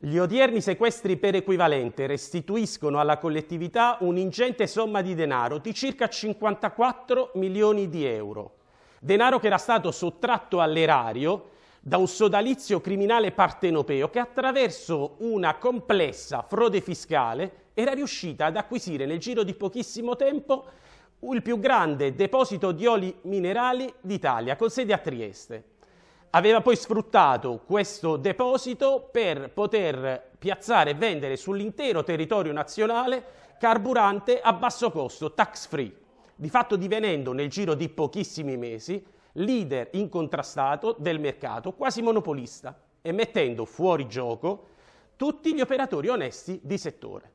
Gli odierni sequestri per equivalente restituiscono alla collettività un'ingente somma di denaro di circa 54 milioni di euro, denaro che era stato sottratto all'erario da un sodalizio criminale partenopeo che attraverso una complessa frode fiscale era riuscita ad acquisire nel giro di pochissimo tempo il più grande deposito di oli minerali d'Italia, con sede a Trieste aveva poi sfruttato questo deposito per poter piazzare e vendere sull'intero territorio nazionale carburante a basso costo, tax free, di fatto divenendo nel giro di pochissimi mesi leader incontrastato del mercato, quasi monopolista, e mettendo fuori gioco tutti gli operatori onesti di settore.